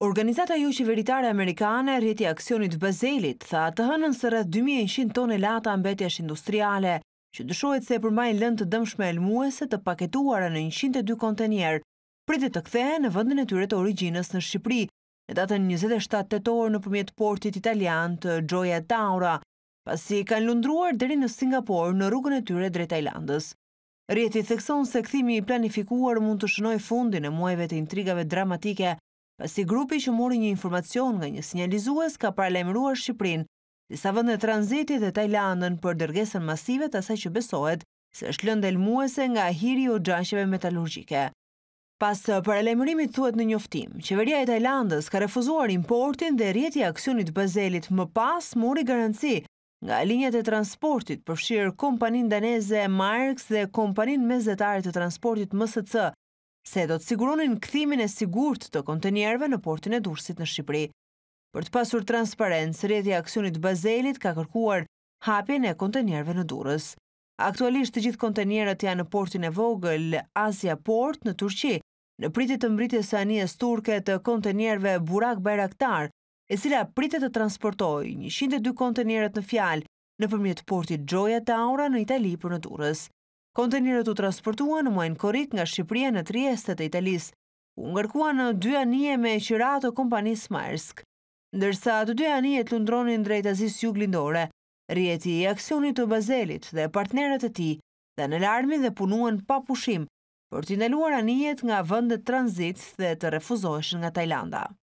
Organizata ju jo qeveritare amerikane rriti aksionit Bazelit tha të hënën së rrëth 2100 e lata ambetjesh industriale, që dëshojt se përmajnë lënd të dëmshme elmuese të paketuara në 102 kontenier, pritit të kthehe në vëndën e tyre të originës në Shqipëri, në datën 27 të torë në përmjet portit italian të Gjoja Taura, pasi kanë lundruar dheri në Singapur në rrugën e tyre drejt Ajlandës. Rjeti thekson se këthimi planifikuar mund të shënoj fundin e muajve të intrigave dramatike pasi grupi që mori një informacion nga një sinjalizues ka paralajmëruar Shqiprin, disa vëndë e tranzitit e Tajlandën për dërgesën masive të asaj që besohet, se është lënd elmuese nga hiri o gjashjeve metalurgjike. Pas paralajmërimit thuet në njoftim, qeveria e Tajlandës ka refuzuar importin dhe rjeti aksionit bazelit më pas mori garanci nga linjet e transportit përfshirë kompanin daneze Marks dhe kompanin mezetarit të transportit MSC, se do të siguronin këthimin e sigurt të kontenierve në portin e dursit në Shqipëri. Për të pasur transparent, sërjeti aksionit Bazelit ka kërkuar hapjen e kontenierve në durës. Aktualisht të gjithë kontenierat janë në portin e vogël Asia Port në Turqi, në pritit të mbritit së anijes turke të kontenierve Burak Bajraktar, e sila pritit të transportoj 102 kontenierat në fjalë në përmjet portit Gjoja Taura në Itali për në durës. Kontenirët u transportua në muajnë korit nga Shqipëria në Trieste të Italis, u ngërkua në dy anije me qëra të kompanisë Maersk. Ndërsa të dy anije të lundronin drejt Aziz Jug Lindore, rjeti i aksionit të Bazelit dhe partnerët e ti dhe në larmi dhe punuan pa pushim për t'i ndaluar anijet nga vëndet transit dhe të refuzoheshën nga Tajlanda.